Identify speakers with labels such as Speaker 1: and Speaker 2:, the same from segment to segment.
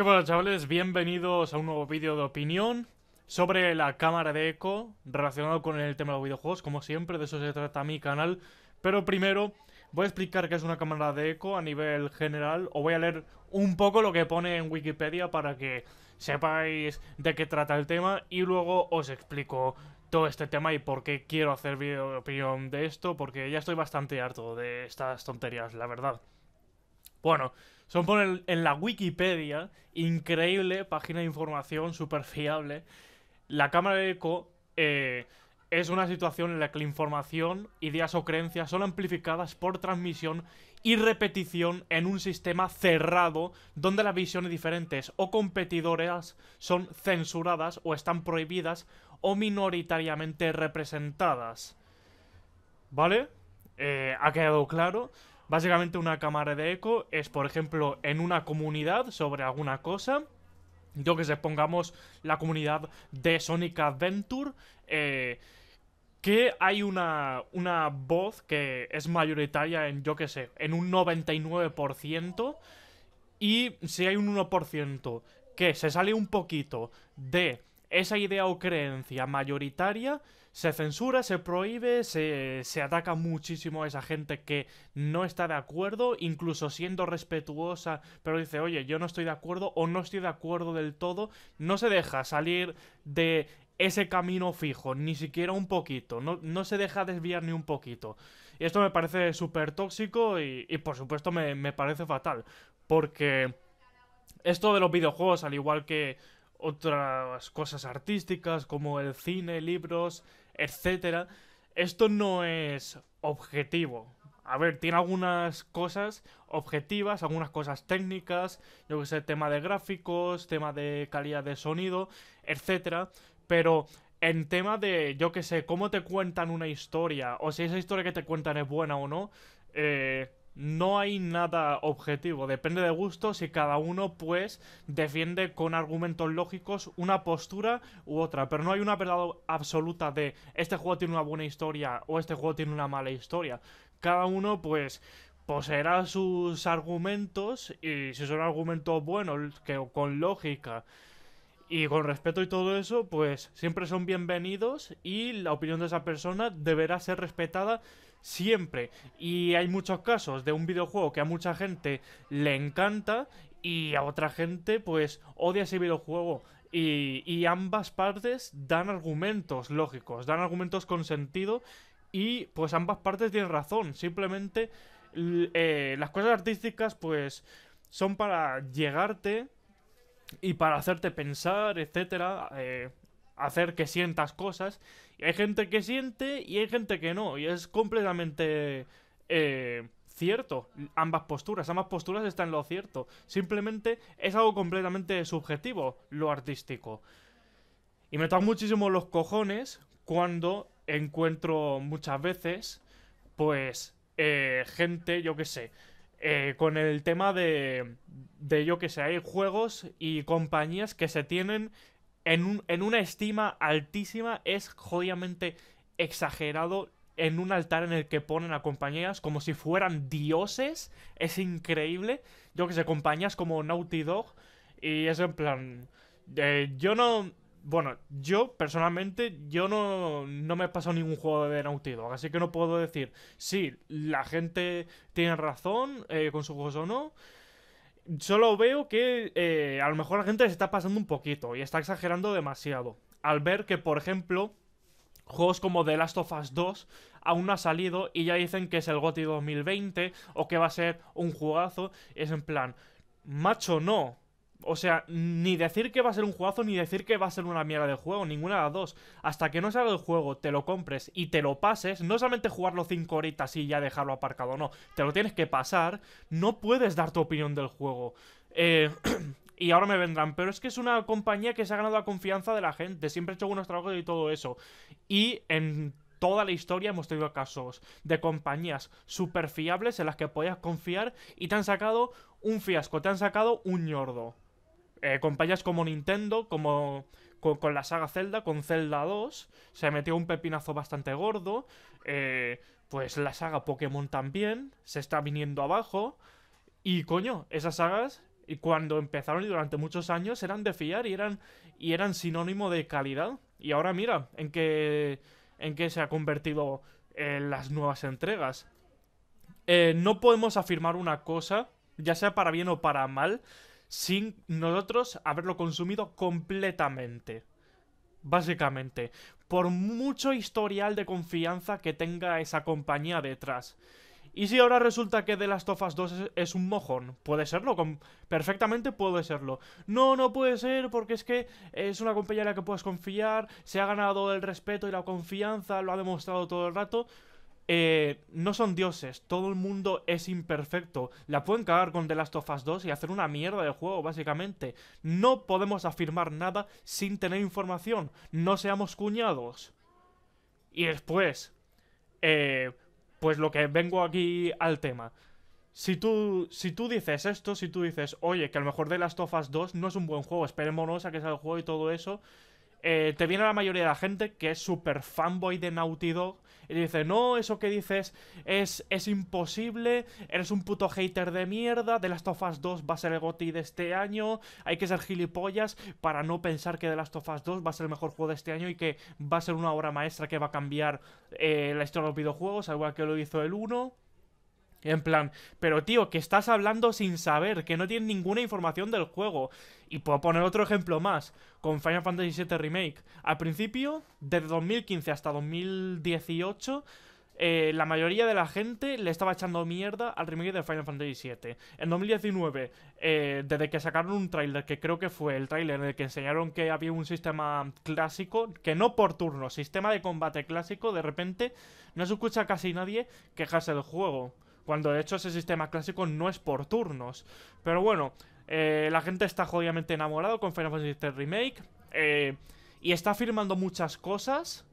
Speaker 1: ¿Qué bueno chavales? Bienvenidos a un nuevo vídeo de opinión sobre la cámara de eco relacionado con el tema de los videojuegos, como siempre, de eso se trata mi canal. Pero primero voy a explicar qué es una cámara de eco a nivel general, o voy a leer un poco lo que pone en Wikipedia para que sepáis de qué trata el tema y luego os explico todo este tema y por qué quiero hacer vídeo de opinión de esto, porque ya estoy bastante harto de estas tonterías, la verdad. Bueno, son por en la Wikipedia, increíble página de información, súper fiable. La cámara de eco eh, es una situación en la que la información, ideas o creencias son amplificadas por transmisión y repetición en un sistema cerrado donde las visiones diferentes o competidoras son censuradas o están prohibidas o minoritariamente representadas. ¿Vale? Eh, ¿Ha quedado claro? Básicamente una cámara de eco es, por ejemplo, en una comunidad sobre alguna cosa. Yo que sé, pongamos la comunidad de Sonic Adventure. Eh, que hay una, una voz que es mayoritaria en, yo que sé, en un 99%. Y si hay un 1% que se sale un poquito de esa idea o creencia mayoritaria, se censura, se prohíbe, se, se, ataca muchísimo a esa gente que no está de acuerdo, incluso siendo respetuosa, pero dice, oye, yo no estoy de acuerdo o no estoy de acuerdo del todo, no se deja salir de ese camino fijo, ni siquiera un poquito, no, se deja desviar ni un poquito. Y esto me parece súper tóxico y, por supuesto me, me parece fatal, porque esto de los videojuegos, al igual que otras cosas artísticas como el cine, libros, etcétera. Esto no es objetivo. A ver, tiene algunas cosas objetivas, algunas cosas técnicas, yo que sé, tema de gráficos, tema de calidad de sonido, etcétera, pero en tema de, yo que sé, cómo te cuentan una historia o si esa historia que te cuentan es buena o no, eh, no hay nada objetivo, depende de gusto si cada uno pues defiende con argumentos lógicos una postura u otra, pero no hay una verdad absoluta de este juego tiene una buena historia o este juego tiene una mala historia. Cada uno pues poseerá sus argumentos y si son argumentos buenos, que con lógica y con respeto y todo eso, pues siempre son bienvenidos y la opinión de esa persona deberá ser respetada siempre. Y hay muchos casos de un videojuego que a mucha gente le encanta y a otra gente pues odia ese videojuego. Y, ambas partes dan argumentos lógicos, dan argumentos con sentido y pues ambas partes tienen razón. Simplemente eh, las cosas artísticas pues son para llegarte y para hacerte pensar, etcétera. Eh, hacer que sientas cosas. Y hay gente que siente y hay gente que no. Y es completamente eh, cierto. Ambas posturas, ambas posturas están en lo cierto. Simplemente es algo completamente subjetivo, lo artístico. Y me toca muchísimo los cojones cuando encuentro muchas veces, pues, eh, gente, yo qué sé, eh, con el tema de, de, yo que sé, hay juegos y compañías que se tienen en, en una estima altísima, es jodidamente exagerado en un altar en el que ponen a compañías como si fueran dioses. Es increíble. Yo que sé, compañías como Naughty Dog. Y es en plan. Eh, yo no. Bueno, yo personalmente, yo no, no me he pasado ningún juego de Naughty Dog, así que no puedo decir si la gente tiene razón eh, con sus juegos o no. Solo veo que eh, a lo mejor la gente se está pasando un poquito y está exagerando demasiado. Al ver que, por ejemplo, juegos como The Last of Us 2 aún no ha salido y ya dicen que es el GOTY 2020 o que va a ser un jugazo, es en plan, macho no, o sea, ni decir que va a ser un jugazo ni decir que va a ser una mierda de juego, ninguna de las dos. Hasta que no salga el juego, te lo compres y te lo pases, no solamente jugarlo 5 horitas y ya dejarlo aparcado, no. Te lo tienes que pasar, no puedes dar tu opinión del juego. Eh, y ahora me vendrán, pero es que es una compañía que se ha ganado la confianza de la gente, siempre ha hecho buenos trabajos y todo eso. Y en toda la historia hemos tenido casos de compañías súper fiables en las que podías confiar y te han sacado un fiasco, te han sacado un ñordo. Eh, compañías como Nintendo, como con, la saga Zelda, con Zelda 2, se metió un pepinazo bastante gordo. Eh, pues la saga Pokémon también se está viniendo abajo. Y coño, esas sagas, y cuando empezaron y durante muchos años, eran de fiar y eran, y eran sinónimo de calidad. Y ahora mira en qué, en qué se ha convertido eh, las nuevas entregas. no podemos afirmar una cosa, ya sea para bien o para mal, sin nosotros haberlo consumido completamente. Básicamente, por mucho historial de confianza que tenga esa compañía detrás. Y si ahora resulta que The las tofas Us 2 es, un mojón, puede serlo, perfectamente puede serlo. No, no puede ser porque es que es una compañía en la que puedes confiar, se ha ganado el respeto y la confianza, lo ha demostrado todo el rato. Eh, no son dioses, todo el mundo es imperfecto. La pueden cagar con The Last of Us 2 y hacer una mierda de juego, básicamente. No podemos afirmar nada sin tener información. No seamos cuñados. Y después, eh, pues lo que vengo aquí al tema. Si tú, si tú dices esto, si tú dices, oye, que a lo mejor The Last of Us 2 no es un buen juego, esperemos a que sea el juego y todo eso, eh, te viene la mayoría de la gente que es super fanboy de Naughty Dog y dice, no, eso que dices es, es imposible, eres un puto hater de mierda, The Last of Us 2 va a ser el GOTI de este año, hay que ser gilipollas para no pensar que The Last of Us 2 va a ser el mejor juego de este año y que va a ser una obra maestra que va a cambiar eh, la historia de los videojuegos, al igual que lo hizo el 1. En plan, pero tío, que estás hablando sin saber, que no tienes ninguna información del juego. Y puedo poner otro ejemplo más, con Final Fantasy VII Remake. Al principio, desde 2015 hasta 2018, eh, la mayoría de la gente le estaba echando mierda al remake de Final Fantasy VII. En 2019, eh, desde que sacaron un tráiler, que creo que fue el tráiler en el que enseñaron que había un sistema clásico, que no por turno, sistema de combate clásico, de repente no se escucha casi nadie quejarse del juego cuando de hecho ese sistema clásico no es por turnos. Pero bueno, eh, la gente está jodidamente enamorado con Final Fantasy VII Remake eh, y está firmando muchas cosas.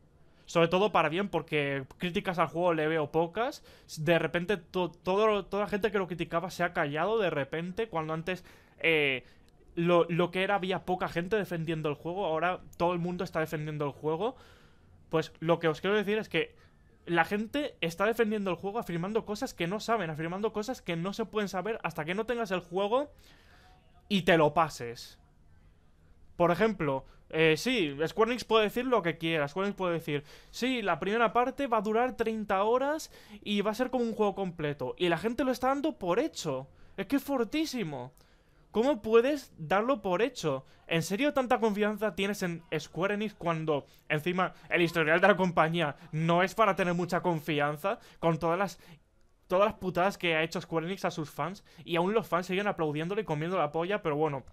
Speaker 1: Sobre todo para bien, porque críticas al juego le veo pocas. De repente, toda la gente que lo criticaba se ha callado de repente, cuando antes eh, lo que era había poca gente defendiendo el juego, ahora todo el mundo está defendiendo el juego. Pues lo que os quiero decir es que la gente está defendiendo el juego afirmando cosas que no saben, afirmando cosas que no se pueden saber hasta que no tengas el juego y te lo pases. Por ejemplo, eh, sí, Square Enix puede decir lo que quiera. Square Enix puede decir, sí, la primera parte va a durar 30 horas y va a ser como un juego completo. Y la gente lo está dando por hecho. Es que es fortísimo. ¿Cómo puedes darlo por hecho? ¿En serio tanta confianza tienes en Square Enix cuando encima el historial de la compañía no es para tener mucha confianza con todas las todas las putadas que ha hecho Square Enix a sus fans y aún los fans siguen aplaudiéndole y comiendo la polla, pero bueno.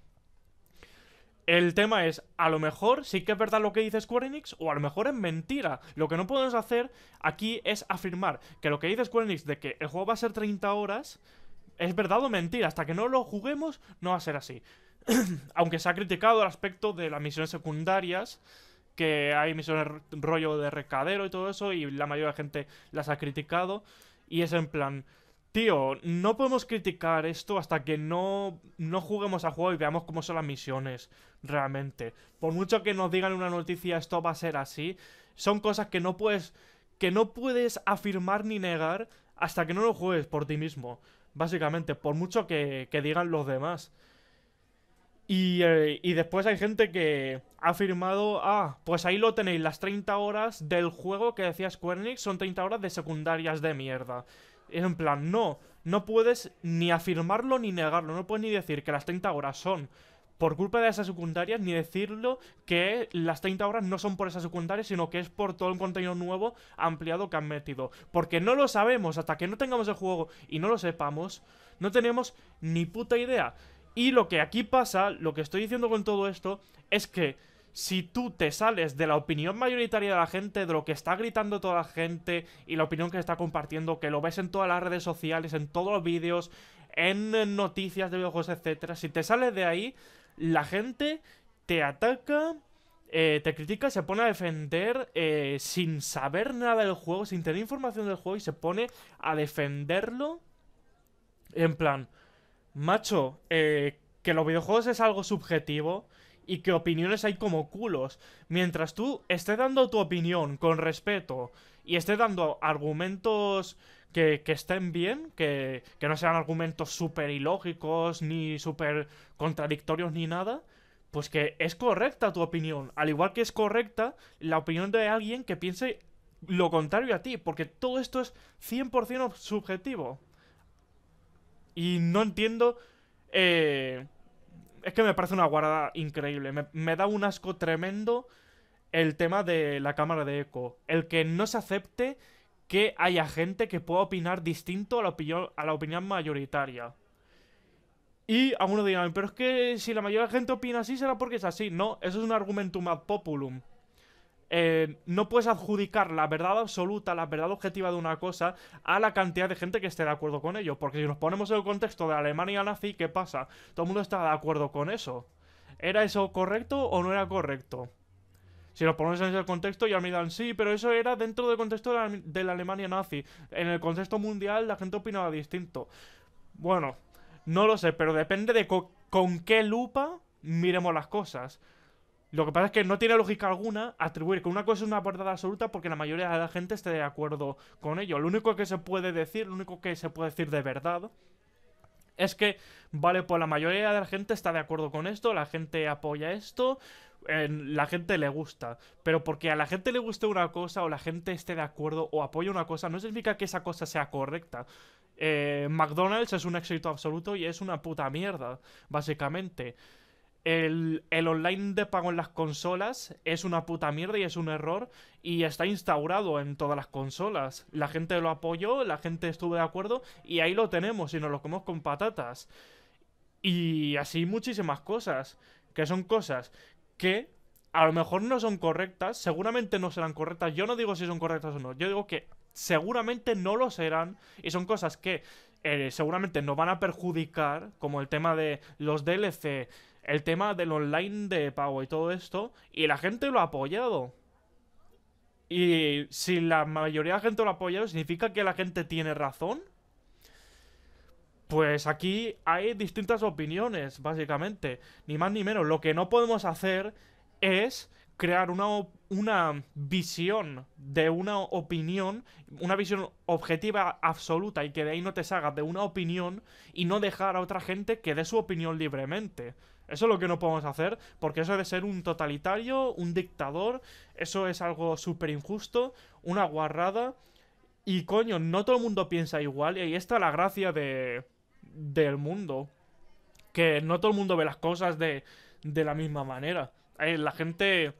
Speaker 1: El tema es, a lo mejor sí que es verdad lo que dice Square Enix o a lo mejor es mentira. Lo que no podemos hacer aquí es afirmar que lo que dice Square Enix de que el juego va a ser 30 horas es verdad o mentira, hasta que no lo juguemos no va a ser así. Aunque se ha criticado el aspecto de las misiones secundarias, que hay misiones rollo de recadero y todo eso, y la mayoría de la gente las ha criticado, y es en plan... Tío, no podemos criticar esto hasta que no, no juguemos a juego y veamos cómo son las misiones realmente. Por mucho que nos digan una noticia esto va a ser así, son cosas que no puedes que no puedes afirmar ni negar hasta que no lo juegues por ti mismo básicamente, por mucho que, digan los demás. Y, eh, y, después hay gente que ha afirmado, ah, pues ahí lo tenéis, las 30 horas del juego que decía Square son 30 horas de secundarias de mierda. en plan, no, no puedes ni afirmarlo ni negarlo, no puedes ni decir que las 30 horas son por culpa de esas secundarias, ni decirlo que las 30 horas no son por esas secundarias, sino que es por todo el contenido nuevo ampliado que han metido. Porque no lo sabemos, hasta que no tengamos el juego y no lo sepamos, no tenemos ni puta idea. Y lo que aquí pasa, lo que estoy diciendo con todo esto, es que si tú te sales de la opinión mayoritaria de la gente, de lo que está gritando toda la gente y la opinión que está compartiendo, que lo ves en todas las redes sociales, en todos los vídeos, en noticias de videojuegos, etcétera, si te sales de ahí, la gente te ataca, eh, te critica, se pone a defender eh, sin saber nada del juego, sin tener información del juego y se pone a defenderlo en plan, macho, eh, que los videojuegos es algo subjetivo y que opiniones hay como culos. Mientras tú estés dando tu opinión con respeto y estés dando argumentos que, estén bien, que, que, no sean argumentos súper ilógicos, ni súper contradictorios, ni nada, pues que es correcta tu opinión. Al igual que es correcta la opinión de alguien que piense lo contrario a ti, porque todo esto es 100% subjetivo. Y no entiendo... Eh, es que me parece una guarda increíble. me, da un asco tremendo el tema de la cámara de eco. El que no se acepte que haya gente que pueda opinar distinto a la opinión, a la opinión mayoritaria. Y algunos dirán, pero es que si la mayoría de la gente opina así, será porque es así. No, eso es un argumentum ad populum. Eh, no puedes adjudicar la verdad absoluta, la verdad objetiva de una cosa a la cantidad de gente que esté de acuerdo con ello. Porque si nos ponemos en el contexto de Alemania nazi, ¿qué pasa? Todo el mundo está de acuerdo con eso. ¿Era eso correcto o no era correcto? Si lo pones en ese contexto, ya miran, sí, pero eso era dentro del contexto de la, Alemania nazi. En el contexto mundial, la gente opinaba distinto. Bueno, no lo sé, pero depende de con qué lupa miremos las cosas. Lo que pasa es que no tiene lógica alguna atribuir que una cosa es una verdad absoluta porque la mayoría de la gente esté de acuerdo con ello. Lo único que se puede decir, lo único que se puede decir de verdad, es que, vale, pues la mayoría de la gente está de acuerdo con esto, la gente apoya esto, la gente le gusta. Pero porque a la gente le guste una cosa o la gente esté de acuerdo o apoya una cosa, no significa que esa cosa sea correcta. Eh, McDonald's es un éxito absoluto y es una puta mierda, básicamente. El, el, online de pago en las consolas es una puta mierda y es un error y está instaurado en todas las consolas. La gente lo apoyó, la gente estuvo de acuerdo y ahí lo tenemos y nos lo comemos con patatas. Y así muchísimas cosas, que son cosas que a lo mejor no son correctas, seguramente no serán correctas. Yo no digo si son correctas o no, yo digo que seguramente no lo serán y son cosas que eh, seguramente nos van a perjudicar, como el tema de los DLC, el tema del online de pago y todo esto, y la gente lo ha apoyado. Y si la mayoría de la gente lo ha apoyado, ¿significa que la gente tiene razón? Pues aquí hay distintas opiniones, básicamente. Ni más ni menos. Lo que no podemos hacer es crear una, una, visión de una opinión, una visión objetiva absoluta y que de ahí no te salgas de una opinión y no dejar a otra gente que dé su opinión libremente. Eso es lo que no podemos hacer, porque eso de ser un totalitario, un dictador, eso es algo súper injusto, una guarrada. Y coño, no todo el mundo piensa igual, y ahí está la gracia de, del mundo. Que no todo el mundo ve las cosas de, de la misma manera. Eh, la gente...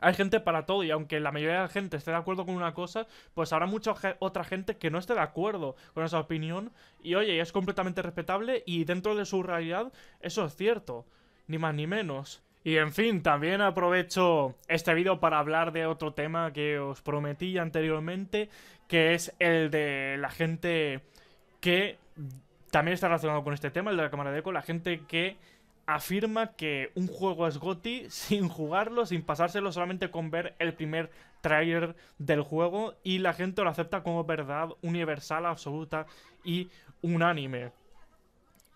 Speaker 1: Hay gente para todo y aunque la mayoría de la gente esté de acuerdo con una cosa, pues habrá mucha otra gente que no esté de acuerdo con esa opinión y oye, es completamente respetable y dentro de su realidad eso es cierto, ni más ni menos. Y en fin, también aprovecho este vídeo para hablar de otro tema que os prometí anteriormente, que es el de la gente que también está relacionado con este tema, el de la cámara de eco, la gente que afirma que un juego es GOTI sin jugarlo, sin pasárselo, solamente con ver el primer trailer del juego y la gente lo acepta como verdad universal, absoluta y unánime.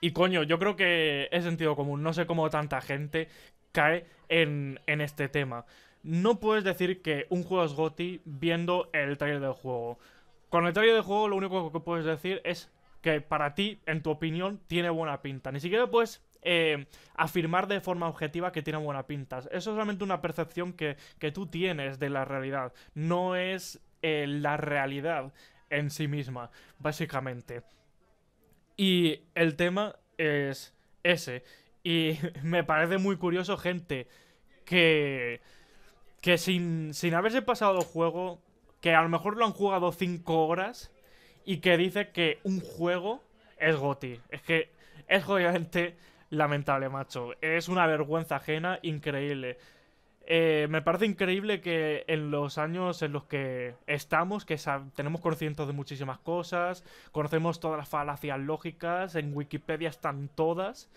Speaker 1: Y coño, yo creo que es sentido común, no sé cómo tanta gente cae en, este tema. No puedes decir que un juego es GOTI viendo el trailer del juego. Con el trailer del juego lo único que puedes decir es que para ti, en tu opinión, tiene buena pinta. Ni siquiera puedes eh, afirmar de forma objetiva que tiene buena pinta. Eso es solamente una percepción que, tú tienes de la realidad. No es eh, la realidad en sí misma, básicamente. Y el tema es ese. Y me parece muy curioso, gente, que. que sin, sin haberse pasado el juego, que a lo mejor lo han jugado 5 horas y que dice que un juego es GOTI. Es que es obviamente lamentable, macho. Es una vergüenza ajena increíble. Eh, me parece increíble que en los años en los que estamos, que tenemos conocimiento de muchísimas cosas, conocemos todas las falacias lógicas, en Wikipedia están todas,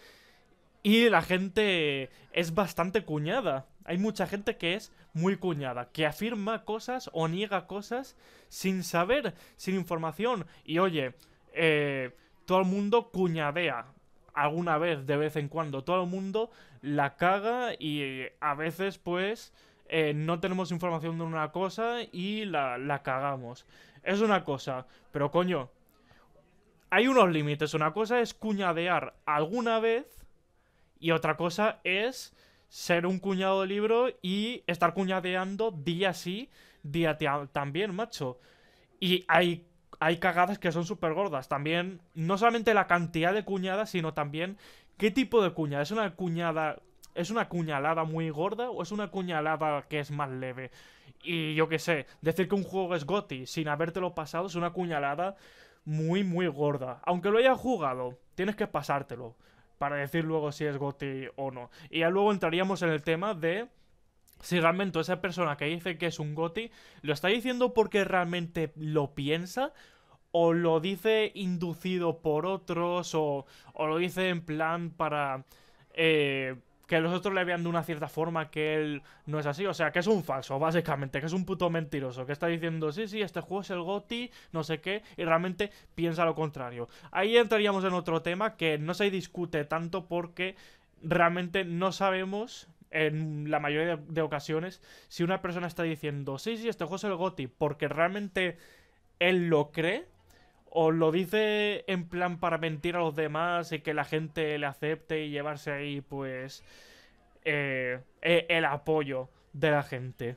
Speaker 1: y la gente es bastante cuñada. Hay mucha gente que es muy cuñada, que afirma cosas o niega cosas sin saber, sin información. Y oye, eh, todo el mundo cuñadea alguna vez, de vez en cuando. Todo el mundo la caga y eh, a veces pues eh, no tenemos información de una cosa y la, la cagamos. Es una cosa, pero coño, hay unos límites. Una cosa es cuñadear alguna vez y otra cosa es ser un cuñado de libro y estar cuñadeando día sí, día también, macho. Y hay, hay cagadas que son súper gordas. También, no solamente la cantidad de cuñadas, sino también qué tipo de cuñada. ¿Es una cuñada ¿Es una cuñalada muy gorda o es una cuñalada que es más leve? Y yo qué sé, decir que un juego es goti sin habértelo pasado es una cuñalada muy, muy gorda. Aunque lo hayas jugado, tienes que pasártelo para decir luego si es Goti o no. Y ya luego entraríamos en el tema de si realmente esa persona que dice que es un Goti lo está diciendo porque realmente lo piensa o lo dice inducido por otros o, o lo dice en plan para... Eh, que los otros le vean de una cierta forma que él no es así. O sea, que es un falso, básicamente, que es un puto mentiroso, que está diciendo, sí, sí, este juego es el GOTI, no sé qué, y realmente piensa lo contrario. Ahí entraríamos en otro tema que no se discute tanto porque realmente no sabemos en la mayoría de, ocasiones si una persona está diciendo, sí, sí, este juego es el GOTI, porque realmente él lo cree o lo dice en plan para mentir a los demás y que la gente le acepte y llevarse ahí, pues, eh, e, el apoyo de la gente?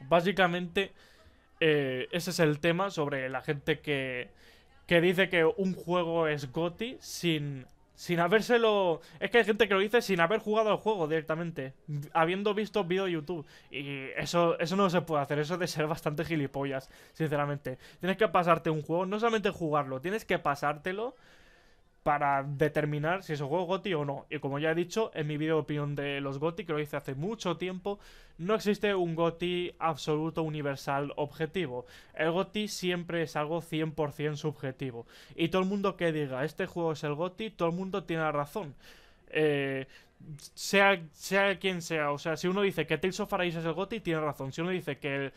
Speaker 1: Básicamente, eh, ese es el tema sobre la gente que, que dice que un juego es GOTI sin sin habérselo. Es que hay gente que lo dice sin haber jugado al juego directamente. Habiendo visto vídeo de YouTube. Y eso, eso no se puede hacer. Eso de ser bastante gilipollas, sinceramente. Tienes que pasarte un juego, no solamente jugarlo, tienes que pasártelo para determinar si es un juego GOTI o no. Y como ya he dicho en mi vídeo de opinión de los GOTI, que lo hice hace mucho tiempo, no existe un GOTI absoluto, universal, objetivo. El GOTI siempre es algo 100% subjetivo. Y todo el mundo que diga, este juego es el GOTI, todo el mundo tiene la razón. Eh, sea, sea quien sea, o sea, si uno dice que Tales of es el GOTI, tiene razón. Si uno dice que el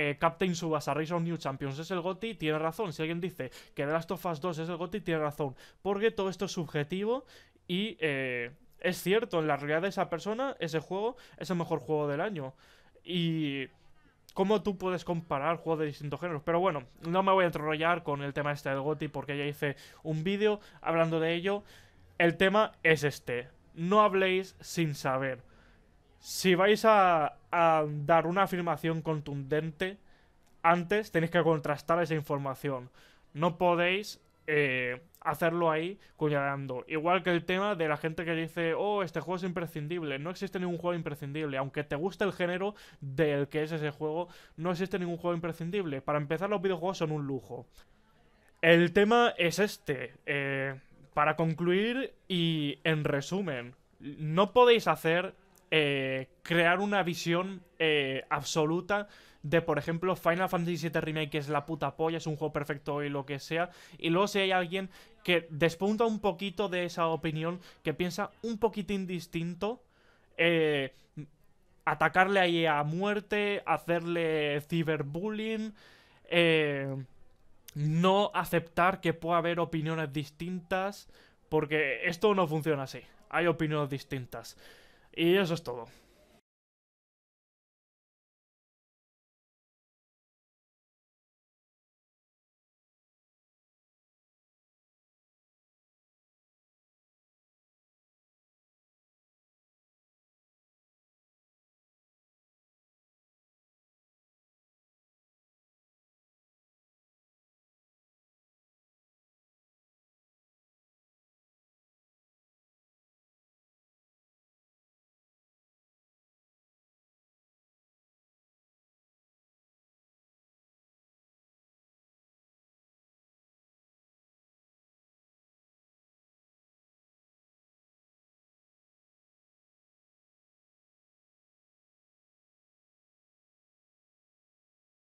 Speaker 1: eh, Captain Subasa Race New Champions es el GOTI, tiene razón. Si alguien dice que The Last of Us 2 es el GOTI, tiene razón. Porque todo esto es subjetivo y eh, es cierto, en la realidad de esa persona, ese juego es el mejor juego del año. Y cómo tú puedes comparar juegos de distintos géneros. Pero bueno, no me voy a enrollar con el tema este del GOTI porque ya hice un vídeo hablando de ello. El tema es este. No habléis sin saber si vais a, dar una afirmación contundente, antes tenéis que contrastar esa información. No podéis eh, hacerlo ahí cuñadando. Igual que el tema de la gente que dice, oh, este juego es imprescindible. No existe ningún juego imprescindible. Aunque te guste el género del que es ese juego, no existe ningún juego imprescindible. Para empezar, los videojuegos son un lujo. El tema es este. Eh, para concluir y en resumen, no podéis hacer eh, crear una visión eh, absoluta de, por ejemplo, Final Fantasy VII Remake, que es la puta polla, es un juego perfecto y lo que sea. Y luego si hay alguien que despunta un poquito de esa opinión, que piensa un poquitín distinto, eh, atacarle ahí a muerte, hacerle ciberbullying, eh, no aceptar que pueda haber opiniones distintas, porque esto no funciona así. Hay opiniones distintas. Y eso es todo.